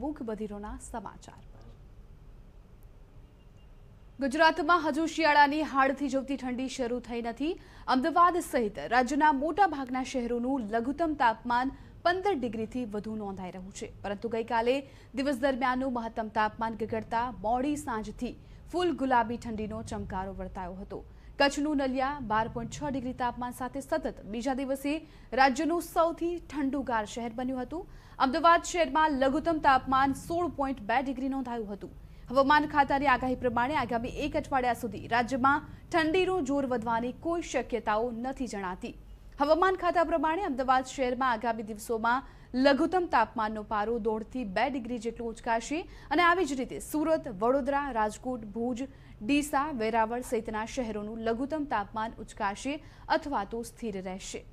book બધીરોના સમાચાર ગુજરાતમાં હજુ શિયાળાની હાડથી જોવતી ઠંડી શરૂ થઈ નથી અમદાવાદ સહિત રાજ્યના મોટા ભાગના શહેરોનું લઘુત્તમ તાપમાન પંદર ડિગ્રીથી વધુ નોંધાઈ રહ્યું છે પરંતુ ગઈકાલે દિવસ દરમિયાનનું મહત્તમ તાપમાન ગગડતા મોડી સાંજથી ફૂલ ગુલાબી ઠંડીનો ચમકારો વર્તાયો હતો કચ્છનું નલિયા બાર પોઈન્ટ છ ડિગ્રી તાપમાન સાથે સતત બીજા દિવસે રાજ્યનું સૌથી ઠંડુગાર શહેર બન્યું હતું અમદાવાદ શહેરમાં લઘુત્તમ તાપમાન સોળ પોઈન્ટ બે ડિગ્રી નોંધાયું હતું હવામાન ખાતાની આગાહી પ્રમાણે આગામી એક અઠવાડિયા સુધી રાજ્યમાં ઠંડીનું જોર વધવાની કોઈ શક્યતાઓ નથી જણાતી હવામાન ખાતા પ્રમાણે અમદાવાદ શહેરમાં આગામી દિવસોમાં લઘુત્તમ તાપમાનનો પારો દોઢથી બે ડિગ્રી જેટલો ઉંચકાશે અને આવી જ રીતે સુરત વડોદરા રાજકોટ ભુજ ડીસા વેરાવળ સહિતના શહેરોનું લઘુત્તમ તાપમાન ઉંચકાશે અથવા તો સ્થિર રહેશે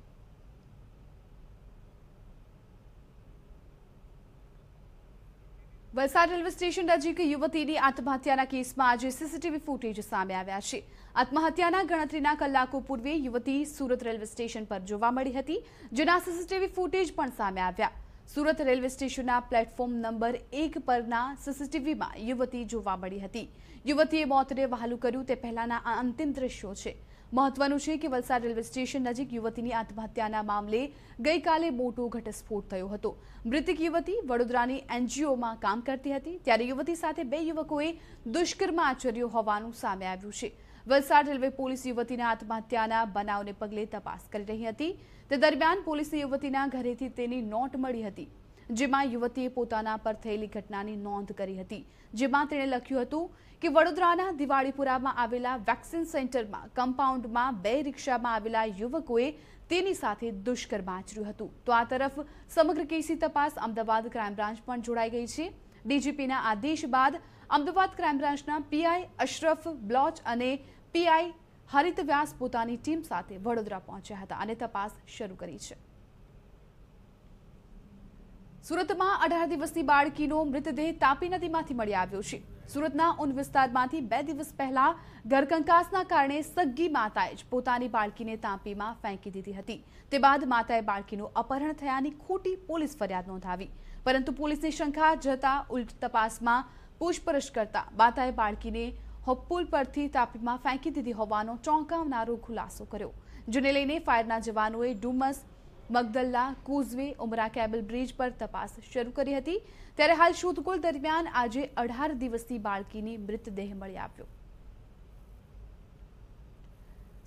વલસાડ રેલવે સ્ટેશન નજીક યુવતીની આત્મહત્યાના કેસમાં આજે સીસીટીવી ફૂટેજ સામે આવ્યા છે આત્મહત્યાના ગણતરીના કલાકો પૂર્વે યુવતી સુરત રેલવે સ્ટેશન પર જોવા મળી હતી જેના સીસીટીવી ફૂટેજ પણ સામે આવ્યા સુરત રેલવે સ્ટેશનના પ્લેટફોર્મ નંબર એક પરના સીસીટીવીમાં યુવતી જોવા મળી હતી યુવતીએ મોતને વહાલું કર્યું તે પહેલાના આ અંતિમ દ્રશ્યો છે મહત્વનું છે કે વલસાડ રેલવે સ્ટેશન નજીક યુવતીની આત્મહત્યાના મામલે ગઈકાલે મોટો ઘટસ્ફોટ થયો હતો મૃતક યુવતી વડોદરાની એનજીઓમાં કામ કરતી હતી ત્યારે યુવતી સાથે બે યુવકોએ દુષ્કર્મ આચર્યો હોવાનું સામે આવ્યું છે વલસાડ રેલવે પોલીસ યુવતીના આત્મહત્યાના બનાવને પગલે તપાસ કરી રહી હતી તે દરમિયાન પોલીસને યુવતીના ઘરેથી તેની નોટ મળી હતી જેમાં યુવતીએ પોતાના પર થયેલી ઘટનાની નોંધ કરી હતી જેમાં તેણે લખ્યું હતું કે વડોદરાના દિવાળીપુરામાં આવેલા વેક્સિન સેન્ટરમાં કમ્પાઉન્ડમાં બે રિક્ષામાં આવેલા યુવકોએ તેની સાથે દુષ્કર્મ આચર્યું હતું તો આ તરફ સમગ્ર કેસની તપાસ અમદાવાદ ક્રાઇમ બ્રાન્ચ પણ જોડાઈ ગઈ છે ડીજીપીના આદેશ બાદ અમદાવાદ ક્રાઇમ બ્રાન્ચના પીઆઈ અશરફ બ્લોચ અને પીઆઈ હરિત વ્યાસ પોતાની ટીમ સાથે વડોદરા પહોંચ્યા હતા અને તપાસ શરૂ કરી છે સુરતમાં અઢાર દિવસની બાળકીનો મૃતદેહ તાપી નદીમાંથી મળી આવ્યો છે સુરતના ઉન વિસ્તારમાંથી બે દિવસ પહેલા ઘરકંકાસના કારણે સગ્ગી માતાએ જ પોતાની બાળકીને તાપીમાં ફેંકી દીધી હતી તે બાદ માતાએ બાળકીનું અપહરણ થયાની ખોટી પોલીસ ફરિયાદ નોંધાવી પરંતુ પોલીસની શંકા જતા ઉલટ તપાસમાં પૂછપરછ કરતા માતાએ બાળકીને હોપપુલ પરથી તાપીમાં ફેંકી દીધી હોવાનો ચોંકાવનારો ખુલાસો કર્યો જેને લઈને ફાયરના જવાનોએ Dumas Magdalla causeway Umra cable bridge પર તપાસ શરૂ કરી હતી ત્યારે હાલ શોધખોળ દરમિયાન આજે અઢાર દિવસની બાળકીની મૃતદેહ મળી આવ્યો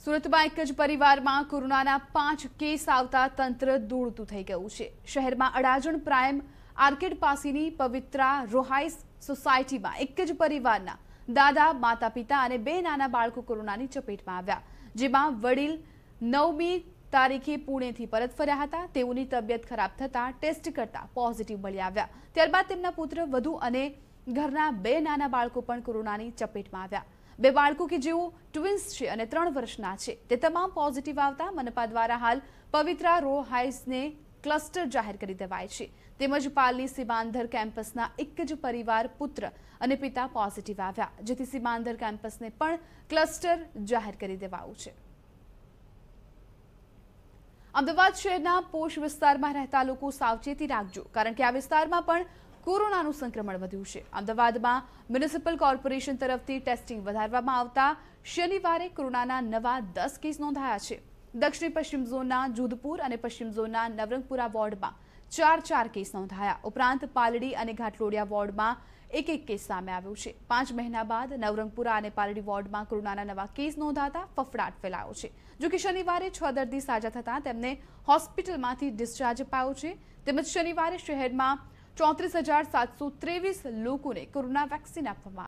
સુરતમાં એક જ પરિવારમાં કોરોનાના પાંચ કેસ આવતા તંત્ર દોડતું થઈ ગયું છે શહેરમાં અડાજણ પ્રાઇમ આર્કેડ પાસેની પવિત્રા રોહાઈસ સોસાયટીમાં એક જ પરિવારના દાદા માતા પિતા અને બે નાના બાળકો કોરોનાની ચપેટમાં આવ્યા જેમાં વડીલ નવમી તારીખે પુણેથી પરત ફર્યા હતા તેઓની તબિયત ખરાબ થતાં ટેસ્ટ કરતા પોઝિટિવ મળી આવ્યા ત્યારબાદ તેમના પુત્ર વધુ અને ઘરના બે નાના બાળકો પણ કોરોનાની ચપેટમાં આવ્યા બે બાળકો કે જેઓ ટ્વિન્સ છે અને ત્રણ વર્ષના છે તે તમામ પોઝિટિવ આવતા મનપા દ્વારા હાલ પવિત્રા રો હાઇસને ક્લસ્ટર જાહેર કરી દેવાય છે તેમજ પાલની સીમાંધર કેમ્પસના એક જ પરિવાર પુત્ર અને પિતા પોઝિટિવ આવ્યા જેથી સીમાંધર કેમ્પસને પણ ક્લસ્ટર જાહેર કરી દેવાયું છે અમદાવાદ શહેરના પોષ વિસ્તારમાં રહેતા લોકો સાવચેતી રાખજો કારણ કે આ વિસ્તારમાં પણ કોરોનાનું સંક્રમણ વધ્યું છે અમદાવાદમાં મ્યુનિસિપલ કોર્પોરેશન તરફથી ટેસ્ટિંગ વધારવામાં આવતા શનિવારે કોરોનાના નવા દસ કેસ નોંધાયા છે દક્ષિણ પશ્ચિમ ઝોનના જુધપુર અને પશ્ચિમ ઝોનના નવરંગપુરા વોર્ડમાં ચાર ચાર કેસ નોંધાયા ઉપરાંત પાલડી અને ઘાટલોડિયા વોર્ડમાં એક એક કેસ સામે આવ્યો છે પાંચ મહિના બાદ નવરંગપુરા અને પાલડી વોર્ડમાં કોરોનાના નવા કેસ નોંધાતા ફફડાટ ફેલાયો છે જો કે શનિવારે છ દર્દી સાજા થતાં તેમને હોસ્પિટલમાંથી ડિસ્ચાર્જ અપાયો છે તેમજ શનિવારે શહેરમાં ચોત્રીસ હજાર સાતસો ત્રેવીસ લોકોને કોરોના વેક્સિન આપવામાં